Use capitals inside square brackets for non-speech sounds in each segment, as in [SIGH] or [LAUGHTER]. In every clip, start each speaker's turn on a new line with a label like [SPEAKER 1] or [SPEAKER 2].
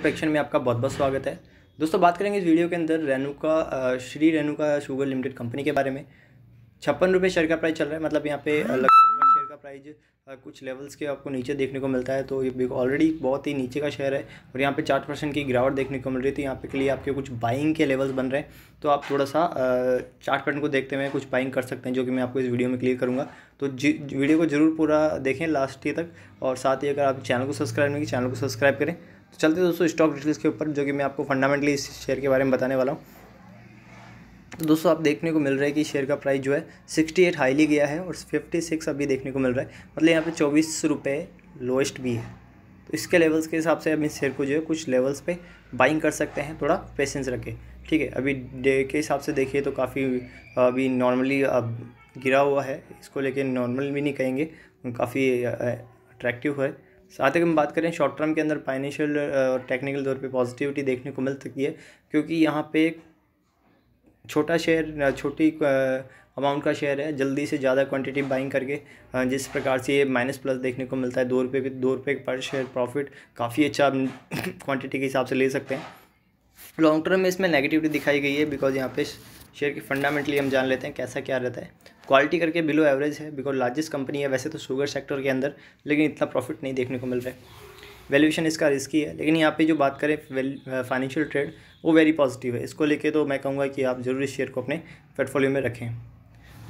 [SPEAKER 1] प्रेक्षण में आपका बहुत बहुत स्वागत है दोस्तों बात करेंगे इस वीडियो के अंदर Renuka Shri Renuka sugar limited company के बारे में छप्पन रुपये शेयर का प्राइस चल रहा है मतलब यहाँ पे लगभग शेयर का प्राइस कुछ लेवल्स के आपको नीचे देखने को मिलता है तो ये ऑलरेडी बहुत ही नीचे का शेयर है और यहाँ पे चार परसेंट की गिरावट देखने को मिल रही थी यहाँ पे के लिए आपके कुछ बाइंग के लेवल्स बन रहे हैं तो आप थोड़ा सा चार्ट पैटर्न को देखते हुए कुछ बाइंग कर सकते हैं जो कि मैं आपको इस वीडियो में क्लियर करूँगा तो वीडियो को जरूर पूरा देखें लास्ट ये तक और साथ ही अगर आप चैनल को सब्सक्राइब नहीं चैनल को सब्सक्राइब करें तो चलते दोस्तों स्टॉक डिटेल्स के ऊपर जो कि मैं आपको फंडामेंटली इस शेयर के बारे में बताने वाला हूँ तो दोस्तों आप देखने को मिल रहा है कि शेयर का प्राइस जो है सिक्सटी एट हाईली गया है और फिफ्टी सिक्स अभी देखने को मिल रहा है मतलब यहाँ पे चौबीस रुपये लोएस्ट भी है तो इसके लेवल्स के हिसाब से अभी इस शेयर को जो है कुछ लेवल्स पे बाइंग कर सकते हैं थोड़ा पेशेंस रखें ठीक है अभी डे के हिसाब से देखिए तो काफ़ी अभी नॉर्मली अब गिरा हुआ है इसको लेकिन नॉर्मल भी नहीं कहेंगे काफ़ी अट्रैक्टिव है साथ ही हम बात करें शॉर्ट टर्म के अंदर फाइनेंशियल और टेक्निकल तौर पे पॉजिटिविटी देखने को मिल सकती है क्योंकि यहाँ पे छोटा शेयर छोटी अमाउंट का शेयर है जल्दी से ज़्यादा क्वांटिटी बाइंग करके जिस प्रकार से ये माइनस प्लस देखने को मिलता है दो रुपये दो रुपये पर शेयर प्रॉफिट काफ़ी अच्छा क्वान्टिटी क्वांटिटी [COUGHS] के हिसाब से ले सकते हैं लॉन्ग टर्म में इसमें नेगेटिविटी दिखाई गई है बिकॉज यहाँ पे शेयर की फंडामेंटली हम जान लेते हैं कैसा क्या रहता है क्वालिटी करके बिलो एवरेज है बिकॉज लार्जेस्ट कंपनी है वैसे तो शुगर सेक्टर के अंदर लेकिन इतना प्रॉफिट नहीं देखने को मिल रहा है वैल्यूशन इसका रिस्की है लेकिन यहाँ पे जो बात करें फाइनेंशियल ट्रेड वो वेरी पॉजिटिव है इसको लेके तो मैं कहूँगा कि आप जरूर इस शेयर को अपने पोर्टफोलियो में रखें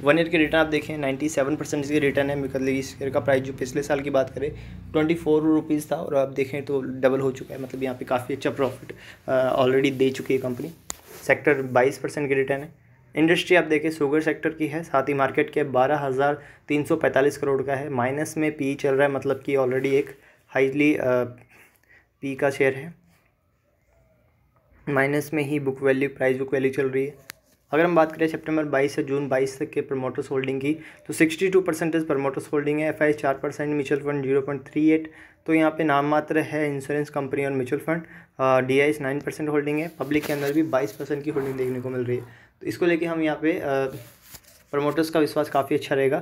[SPEAKER 1] वन ईयर के रिटर्न आप देखें नाइन्टी सेवन परसेंट इसके रिटर्न है मतलब इस शेयर का प्राइस जो पिछले साल की बात करें ट्वेंटी फोर रुपीज़ था और आप देखें तो डबल हो चुका है मतलब यहाँ पे काफ़ी अच्छा प्रॉफिट ऑलरेडी दे चुकी है कंपनी सेक्टर बाईस परसेंट के रिटर्न है इंडस्ट्री आप देखें सुगर सेक्टर की है साथ ही मार्केट के बारह हज़ार तीन सौ पैंतालीस करोड़ का है माइनस में पी e चल रहा है मतलब कि ऑलरेडी एक हाईली पी e का शेयर है माइनस में ही book value price book value चल रही है अगर हम बात करें सितंबर 22 से जून 22 तक के प्रमोटर्स होल्डिंग की तो 62 परसेंटेज प्रमोटर्स होल्डिंग है एफआई चार percent mutual fund zero point three eight तो यहाँ पे नाम मात्र है इंश्योरेंस कंपनी और mutual fund D I nine percent holding है पब्लिक के अंदर भी बाईस परसेंट की होल्डिंग देखने को मिल रही है तो इसको लेके हम यहाँ पे प्रमोटर्स का विश्वास काफ़ी अच्छा रहेगा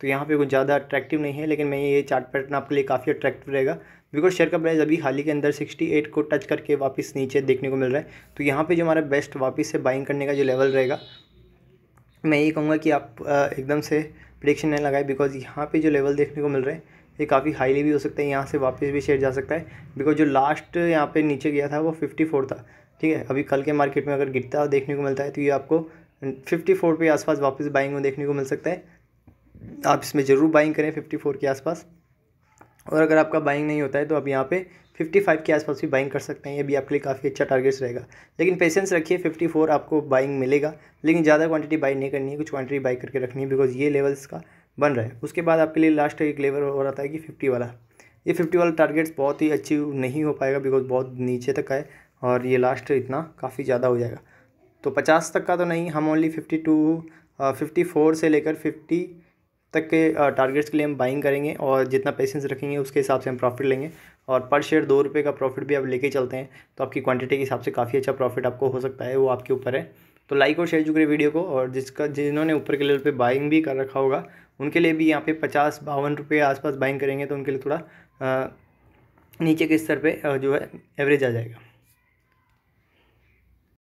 [SPEAKER 1] तो यहाँ पे कुछ ज़्यादा अट्रैक्टिव नहीं है लेकिन मैं ये चार्ट पैटर्न आपके लिए काफ़ी अट्रैक्टिव रहेगा बिकॉज शेयर का प्राइस अभी हाल ही के अंदर एट को टच करके वापस नीचे देखने को मिल रहा है तो यहाँ पे जो हमारा बेस्ट वापस से बाइंग करने का जो लेवल रहेगा मैं ये कहूँगा कि आप एकदम से प्रडिक्शन नहीं लगाए बिकॉज यहाँ पे जो लेवल देखने को मिल रहा है ये काफ़ी हाईली भी हो सकता है यहाँ से वापस भी शेयर जा सकता है बिकॉज जो लास्ट यहाँ पे नीचे गया था वो फिफ्टी फोर था ठीक है अभी कल के मार्केट में अगर गिरता देखने को मिलता है तो ये आपको फिफ्टी फोर के आसपास वापस बाइंग में देखने को मिल सकता है आप इसमें ज़रूर बाइंग करें फिफ्टी फोर के आसपास और अगर आपका बाइंग नहीं होता है तो आप यहाँ पे फाइव के आसपास भी बाइंग कर सकते हैं ये भी आपके लिए काफ़ी अच्छा टारगेट्स रहेगा लेकिन पेशेंस रखिए फोर आपको बाइंग मिलेगा लेकिन ज़्यादा क्वान्टिटी बाई नहीं करनी है कुछ क्वान्टिटी बाई करके रखनी है बिकॉज ये लेवल्स का बन रहा है उसके बाद आपके लिए लास्ट एक लेवल हो रहा है कि फिफ्टी वाला ये फिफ्टी वाला टारगेट्स बहुत ही अच्छी नहीं हो पाएगा बिकॉज बहुत नीचे तक है और ये लास्ट इतना काफ़ी ज़्यादा हो जाएगा तो पचास तक का तो नहीं हम only fifty two fifty four से लेकर फिफ्टी तक के टारगेट्स के लिए हम बाइंग करेंगे और जितना पेशेंस रखेंगे उसके हिसाब से हम प्रॉफिट लेंगे और पर शेयर दो रुपये का प्रॉफिट भी आप लेके चलते हैं तो आपकी क्वांटिटी के हिसाब से काफ़ी अच्छा प्रॉफिट आपको हो सकता है वो आपके ऊपर है तो लाइक और शेयर जो वीडियो को और जिसका जिन्होंने ऊपर के लेवल पर बाइंग भी कर रखा होगा उनके लिए भी यहाँ पे पचास बावन रुपये आसपास बाइंग करेंगे तो उनके लिए थोड़ा नीचे के स्तर पे जो है एवरेज आ जाएगा